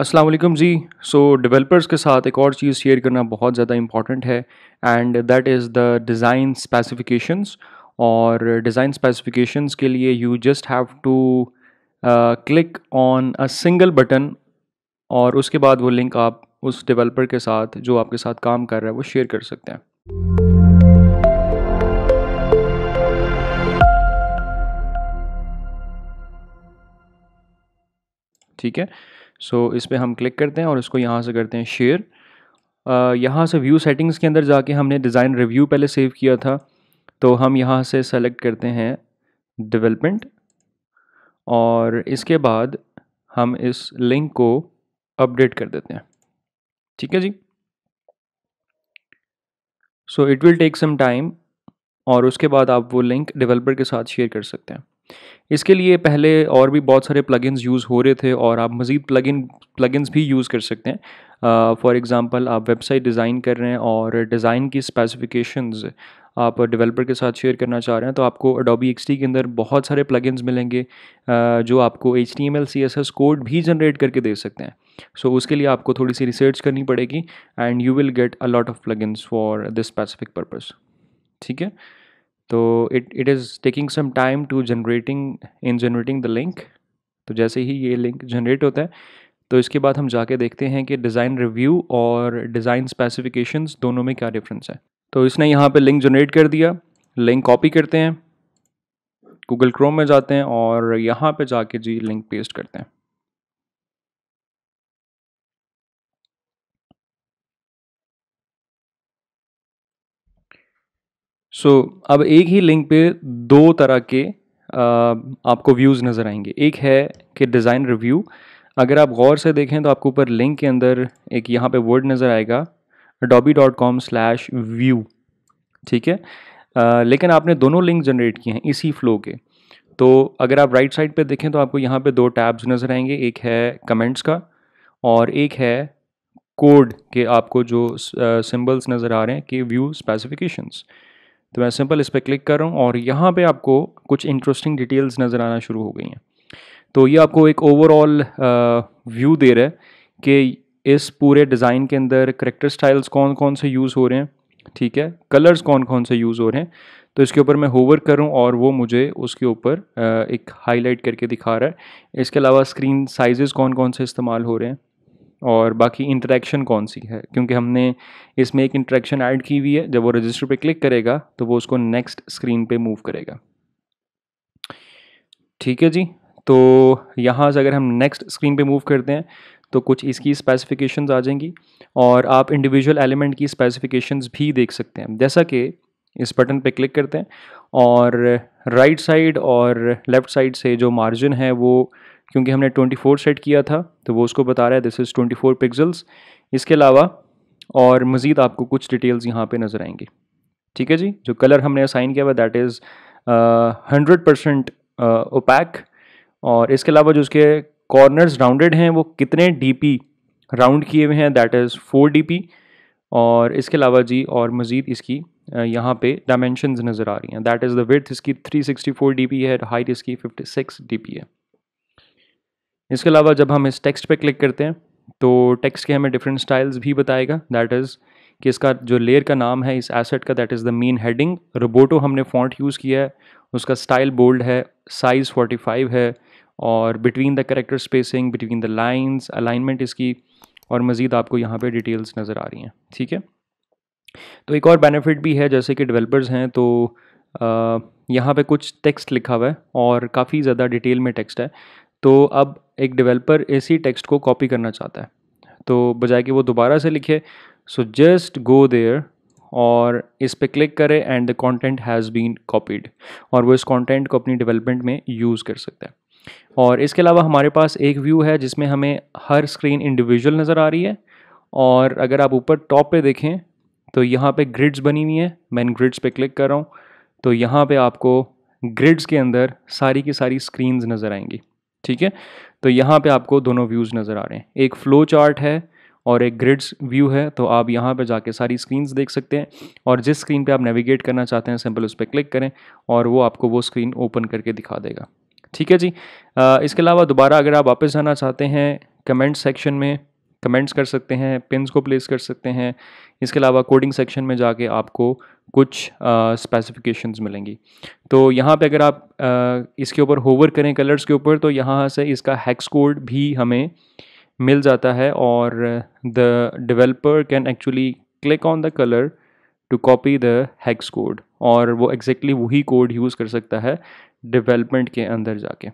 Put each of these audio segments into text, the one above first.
Aslam ji so so, developers के साथ एक और चीज़ शेयर करना बहुत ज़्यादा इम्पॉर्टेंट है and that is the design specifications और डिज़ाइन स्पेसिफिकेशंस के लिए you just have to click on a single button और उसके बाद वो लिंक आप उस डिवेलपर के साथ जो आपके साथ काम कर रहा है वो शेयर कर सकते हैं ठीक है सो so, इस पर हम क्लिक करते हैं और इसको यहाँ से करते हैं शेयर यहाँ से व्यू सेटिंग्स के अंदर जाके हमने डिज़ाइन रिव्यू पहले सेव किया था तो हम यहाँ से सेलेक्ट करते हैं डेवलपमेंट और इसके बाद हम इस लिंक को अपडेट कर देते हैं ठीक है जी so it will take some time और उसके बाद आप वो लिंक डेवलपर के साथ शेयर कर सकते हैं इसके लिए पहले और भी बहुत सारे प्लगइन्स यूज़ हो रहे थे और आप मज़ीद प्लगइन प्लगइन्स भी यूज़ कर सकते हैं फॉर uh, एग्ज़ाम्पल आप वेबसाइट डिज़ाइन कर रहे हैं और डिज़ाइन की स्पेसिफिकेशंस आप डेवलपर के साथ शेयर करना चाह रहे हैं तो आपको अडोबी एक्स के अंदर बहुत सारे प्लगइन्स मिलेंगे जो आपको H T M L C S S code भी जनरेट करके दे सकते हैं सो so, उसके लिए आपको थोड़ी सी रिसर्च करनी पड़ेगी and you will get a lot of plugins for this specific purpose ठीक है तो it it is taking some time to generating in generating the link तो जैसे ही ये लिंक जनरेट होता है तो इसके बाद हम जाके देखते हैं कि डिज़ाइन रिव्यू और डिज़ाइन स्पेसिफिकेशंस दोनों में क्या डिफरेंस है तो इसने यहाँ पे लिंक जनरेट कर दिया लिंक कॉपी करते हैं गूगल क्रोम में जाते हैं और यहाँ पे जाके जी लिंक पेस्ट करते हैं सो so, अब एक ही लिंक पे दो तरह के आपको व्यूज़ नज़र आएंगे एक है कि डिज़ाइन रिव्यू अगर आप गौर से देखें तो आपको ऊपर लिंक के अंदर एक यहाँ पे वर्ड नज़र आएगा Dobby dot com slash view ठीक है आ, लेकिन आपने दोनों लिंक जनरेट किए हैं इसी फ्लो के तो अगर आप राइट साइड पे देखें तो आपको यहाँ पे दो टैब्स नज़र आएंगे एक है कमेंट्स का और एक है कोड के आपको जो सिंबल्स नज़र आ रहे हैं कि व्यू स्पेसिफिकेशंस तो मैं सिंपल इस पर क्लिक कर रहा हूँ और यहाँ पे आपको कुछ इंटरेस्टिंग डिटेल्स नज़र आना शुरू हो गई हैं तो ये आपको एक ओवरऑल व्यू दे रहा है कि इस पूरे डिज़ाइन के अंदर करेक्टर स्टाइल्स कौन कौन से यूज़ हो रहे हैं ठीक है कलर्स कौन कौन से यूज़ हो रहे हैं तो इसके ऊपर मैं होवर करूँ और वो मुझे उसके ऊपर एक हाईलाइट करके दिखा रहा है इसके अलावा स्क्रीन साइजेस कौन कौन से इस्तेमाल हो रहे हैं और बाकी इंटरेक्शन कौन सी है क्योंकि हमने इसमें एक इंटरेक्शन ऐड की हुई है जब वो रजिस्टर पे क्लिक करेगा तो वो उसको नेक्स्ट स्क्रीन पे मूव करेगा ठीक है जी तो यहाँ से अगर हम नेक्स्ट स्क्रीन पे मूव करते हैं तो कुछ इसकी स्पेसिफिकेशंस आ जाएंगी और आप इंडिविजुअल एलिमेंट की स्पेसिफिकेशंस भी देख सकते हैं जैसा कि इस बटन पे क्लिक करते हैं और राइट right साइड और लेफ़्ट साइड से जो मार्जिन है वो क्योंकि हमने 24 सेट किया था तो वो उसको बता रहा है दिस इज़ 24 पिक्जल्स इसके अलावा और मज़ीद आपको कुछ डिटेल्स यहाँ पे नज़र आएंगे ठीक है जी जो कलर हमने असाइन किया हुआ that is hundred percent opaque और इसके अलावा जो उसके कॉर्नर्स राउंडेड हैं वो कितने डी राउंड किए हुए हैं दैट इज़ फोर डी और इसके अलावा जी और मज़ीद इसकी uh, यहाँ पे डायमेंशंस नज़र आ रही हैं दैट इज़ द विथ इसकी 364 डीपी है हाइट इसकी 56 डीपी है इसके अलावा जब हम इस टेक्स्ट पे क्लिक करते हैं तो टेक्स्ट के हमें डिफरेंट स्टाइल्स भी बताएगा दैट इज़ कि इसका जो लेयर का नाम है इस एसेट का that is the main heading Roboto हमने फॉन्ट यूज़ किया है उसका स्टाइल बोल्ड है साइज़ फाइव है और between the character spacing between the lines alignment इसकी और मज़ीद आपको यहाँ पर डिटेल्स नज़र आ रही हैं ठीक है तो एक और बेनिफिट भी है जैसे कि डेवलपर्स हैं तो यहाँ पे कुछ टेक्स्ट लिखा हुआ है और काफ़ी ज़्यादा डिटेल में टेक्स्ट है तो अब एक डेवलपर इसी टेक्स्ट को कॉपी करना चाहता है तो बजाय कि वो दोबारा से लिखे सो जस्ट गो देयर और इस पर क्लिक करें and the content has been copied और वो इस कॉन्टेंट को अपनी डेवलपमेंट में यूज़ कर सकता है और इसके अलावा हमारे पास एक व्यू है जिसमें हमें हर स्क्रीन इंडिविजुअल नज़र आ रही है और अगर आप ऊपर टॉप पे देखें तो यहाँ पे ग्रिड्स बनी हुई हैं मैं इन ग्रिड्स पे क्लिक कर रहा हूँ तो यहाँ पे आपको ग्रिड्स के अंदर सारी की सारी स्क्रीन्स नज़र आएंगी ठीक है तो यहाँ पे आपको दोनों व्यूज़ नज़र आ रहे हैं एक फ्लो चार्ट है और एक ग्रिड्स व्यू है तो आप यहाँ पर जाके सारी स्क्रीन्स देख सकते हैं और जिस स्क्रीन पे आप नेविगेट करना चाहते हैं सिंपल उस पर क्लिक करें और वो आपको वो स्क्रीन ओपन करके दिखा देगा ठीक है जी आ, इसके अलावा दोबारा अगर आप वापस जाना चाहते हैं कमेंट सेक्शन में कमेंट्स कर सकते हैं पिनस को प्लेस कर सकते हैं इसके अलावा कोडिंग सेक्शन में जाके आपको कुछ स्पेसिफिकेशंस uh, मिलेंगी तो यहाँ पे अगर आप uh, इसके ऊपर होवर करें कलर्स के ऊपर तो यहाँ से इसका हैक्स कोड भी हमें मिल जाता है और the developer can actually click on the colour to copy the hex code और वो एग्जैक्टली exactly वही कोड यूज़ कर सकता है डिवेलपमेंट के अंदर जाके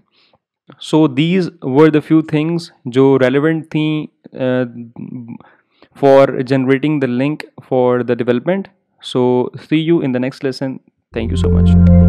so these were the few things जो रेलिवेंट थी for generating the link for the development so see you in the next lesson thank you so much